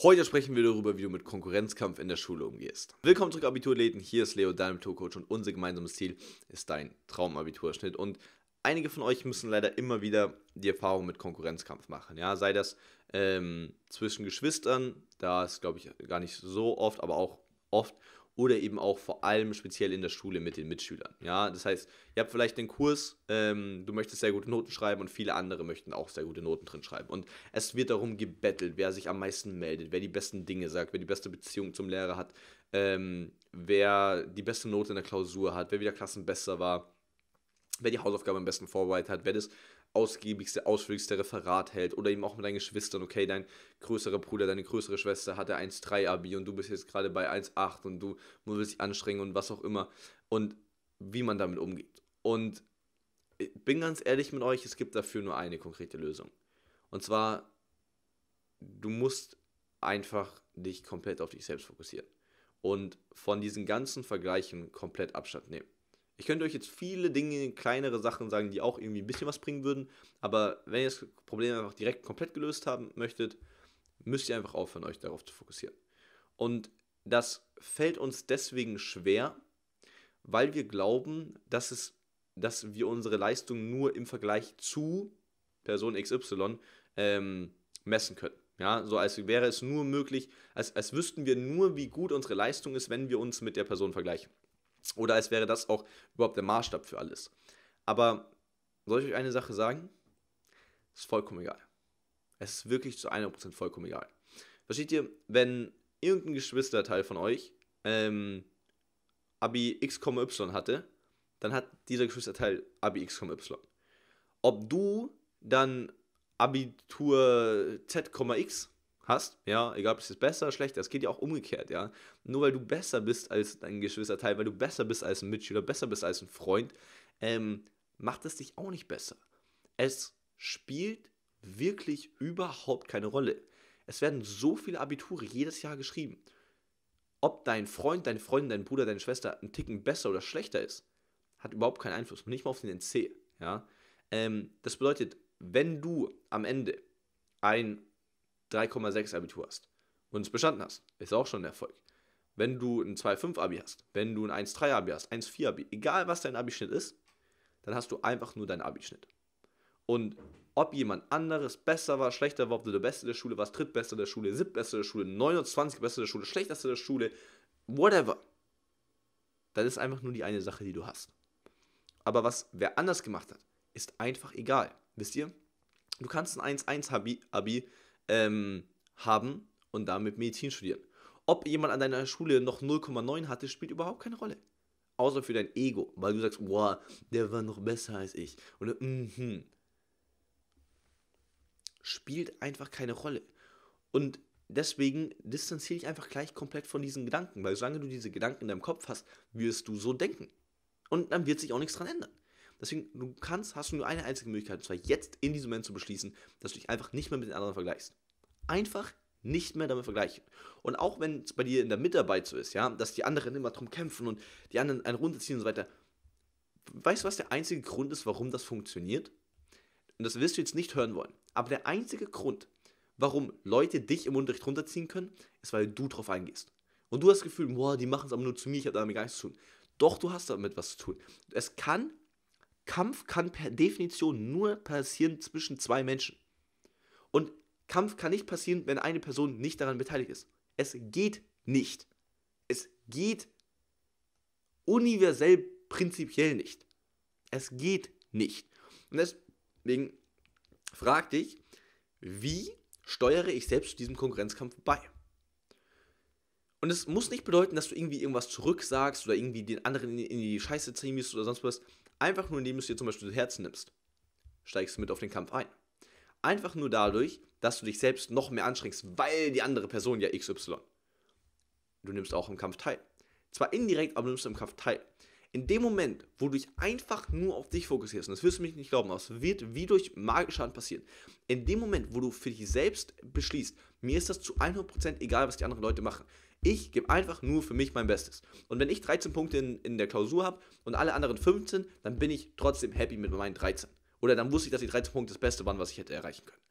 Heute sprechen wir darüber, wie du mit Konkurrenzkampf in der Schule umgehst. Willkommen zurück, Abiturläden. Hier ist Leo, dein Abiturcoach und unser gemeinsames Ziel ist dein Traumabiturschnitt. Und einige von euch müssen leider immer wieder die Erfahrung mit Konkurrenzkampf machen. Ja, sei das ähm, zwischen Geschwistern, da ist glaube ich gar nicht so oft, aber auch oft oder eben auch vor allem speziell in der Schule mit den Mitschülern. Ja, das heißt, ihr habt vielleicht den Kurs, ähm, du möchtest sehr gute Noten schreiben und viele andere möchten auch sehr gute Noten drin schreiben. Und es wird darum gebettelt, wer sich am meisten meldet, wer die besten Dinge sagt, wer die beste Beziehung zum Lehrer hat, ähm, wer die beste Note in der Klausur hat, wer wieder Klassenbester war, wer die Hausaufgabe am besten vorbereitet hat, wer das ausgiebigste, ausführlichste Referat hält oder eben auch mit deinen Geschwistern, okay, dein größerer Bruder, deine größere Schwester hatte 1,3 Abi und du bist jetzt gerade bei 1,8 und du musst dich anstrengen und was auch immer und wie man damit umgeht. Und ich bin ganz ehrlich mit euch, es gibt dafür nur eine konkrete Lösung. Und zwar, du musst einfach dich komplett auf dich selbst fokussieren und von diesen ganzen Vergleichen komplett Abstand nehmen. Ich könnte euch jetzt viele Dinge, kleinere Sachen sagen, die auch irgendwie ein bisschen was bringen würden, aber wenn ihr das Problem einfach direkt komplett gelöst haben möchtet, müsst ihr einfach aufhören, euch darauf zu fokussieren. Und das fällt uns deswegen schwer, weil wir glauben, dass, es, dass wir unsere Leistung nur im Vergleich zu Person XY ähm, messen können. Ja, so als wäre es nur möglich, als, als wüssten wir nur, wie gut unsere Leistung ist, wenn wir uns mit der Person vergleichen. Oder als wäre das auch überhaupt der Maßstab für alles. Aber soll ich euch eine Sache sagen? Ist vollkommen egal. Es ist wirklich zu 100% vollkommen egal. Versteht ihr, wenn irgendein Geschwisterteil von euch ähm, Abi X, Y hatte, dann hat dieser Geschwisterteil Abi X, Y. Ob du dann Abitur Z, X hast, ja, egal ob es jetzt besser oder schlechter, es geht ja auch umgekehrt, ja. Nur weil du besser bist als dein Geschwisterteil, weil du besser bist als ein Mitschüler, besser bist als ein Freund, ähm, macht es dich auch nicht besser. Es spielt wirklich überhaupt keine Rolle. Es werden so viele Abiture jedes Jahr geschrieben. Ob dein Freund, deine Freundin, dein Bruder, deine Schwester einen Ticken besser oder schlechter ist, hat überhaupt keinen Einfluss, nicht mal auf den NC, ja. Ähm, das bedeutet, wenn du am Ende ein 3,6 Abitur hast und es bestanden hast, ist auch schon ein Erfolg. Wenn du ein 2,5 Abi hast, wenn du ein 1,3 Abi hast, 1,4 Abi, egal was dein Abischnitt ist, dann hast du einfach nur deinen Abischnitt. Und ob jemand anderes besser war, schlechter war, ob du der Beste der Schule warst, Drittbester der Schule, Siebtbester der Schule, 29. Beste der Schule, Schlechtester der Schule, whatever. Das ist einfach nur die eine Sache, die du hast. Aber was wer anders gemacht hat, ist einfach egal. Wisst ihr? Du kannst ein 1,1 Abi, Abi ähm, haben und damit Medizin studieren. Ob jemand an deiner Schule noch 0,9 hatte, spielt überhaupt keine Rolle. Außer für dein Ego, weil du sagst, wow, der war noch besser als ich. Oder, mhm. Spielt einfach keine Rolle. Und deswegen distanziere ich einfach gleich komplett von diesen Gedanken, weil solange du diese Gedanken in deinem Kopf hast, wirst du so denken. Und dann wird sich auch nichts dran ändern. Deswegen, du kannst, hast nur eine einzige Möglichkeit, und zwar jetzt in diesem Moment zu beschließen, dass du dich einfach nicht mehr mit den anderen vergleichst. Einfach nicht mehr damit vergleichen. Und auch wenn es bei dir in der Mitarbeit so ist, ja, dass die anderen immer drum kämpfen und die anderen einen runterziehen und so weiter, weißt du, was der einzige Grund ist, warum das funktioniert? Und das wirst du jetzt nicht hören wollen. Aber der einzige Grund, warum Leute dich im Unterricht runterziehen können, ist, weil du drauf eingehst. Und du hast das Gefühl, boah, die machen es aber nur zu mir, ich habe damit gar nichts zu tun. Doch, du hast damit was zu tun. Es kann Kampf kann per Definition nur passieren zwischen zwei Menschen. Und Kampf kann nicht passieren, wenn eine Person nicht daran beteiligt ist. Es geht nicht. Es geht universell prinzipiell nicht. Es geht nicht. Und deswegen frag dich, wie steuere ich selbst diesem Konkurrenzkampf bei? Und es muss nicht bedeuten, dass du irgendwie irgendwas zurücksagst oder irgendwie den anderen in die Scheiße ziehst oder sonst was. Einfach nur, indem du es dir zum Beispiel zu Herzen nimmst, steigst du mit auf den Kampf ein. Einfach nur dadurch, dass du dich selbst noch mehr anstrengst, weil die andere Person ja XY. Du nimmst auch im Kampf teil. Zwar indirekt, aber du nimmst im Kampf teil. In dem Moment, wo du dich einfach nur auf dich fokussierst, und das wirst du mich nicht glauben, aber es wird wie durch magische Hand passieren. In dem Moment, wo du für dich selbst beschließt, mir ist das zu 100% egal, was die anderen Leute machen. Ich gebe einfach nur für mich mein Bestes. Und wenn ich 13 Punkte in, in der Klausur habe und alle anderen 15, dann bin ich trotzdem happy mit meinen 13. Oder dann wusste ich, dass die 13 Punkte das Beste waren, was ich hätte erreichen können.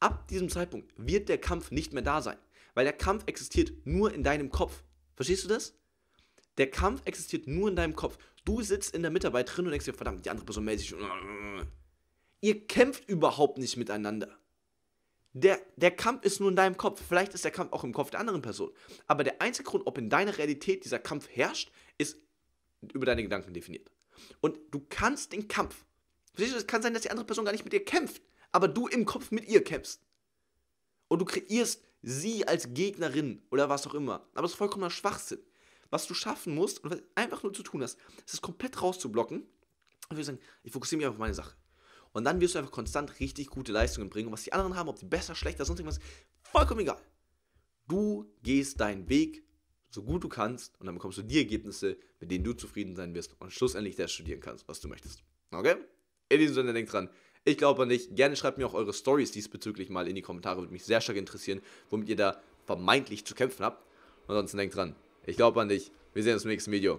Ab diesem Zeitpunkt wird der Kampf nicht mehr da sein, weil der Kampf existiert nur in deinem Kopf. Verstehst du das? Der Kampf existiert nur in deinem Kopf. Du sitzt in der Mitarbeit drin und denkst dir, verdammt, die andere Person meldet sich. Äh, äh, äh, Ihr kämpft überhaupt nicht miteinander der, der Kampf ist nur in deinem Kopf. Vielleicht ist der Kampf auch im Kopf der anderen Person. Aber der einzige Grund, ob in deiner Realität dieser Kampf herrscht, ist über deine Gedanken definiert. Und du kannst den Kampf. es kann sein, dass die andere Person gar nicht mit dir kämpft, aber du im Kopf mit ihr kämpfst. Und du kreierst sie als Gegnerin oder was auch immer. Aber das ist vollkommener Schwachsinn. Was du schaffen musst und was einfach nur zu tun hast, ist es komplett rauszublocken. Und wir sagen, ich fokussiere mich auf meine Sache. Und dann wirst du einfach konstant richtig gute Leistungen bringen. Und was die anderen haben, ob die besser, schlechter, sonst irgendwas, vollkommen egal. Du gehst deinen Weg so gut du kannst und dann bekommst du die Ergebnisse, mit denen du zufrieden sein wirst und schlussendlich das studieren kannst, was du möchtest. Okay? In diesem Sinne, denkt dran. Ich glaube an dich. Gerne schreibt mir auch eure Stories diesbezüglich mal in die Kommentare. Würde mich sehr stark interessieren, womit ihr da vermeintlich zu kämpfen habt. Und ansonsten denkt dran. Ich glaube an dich. Wir sehen uns im nächsten Video.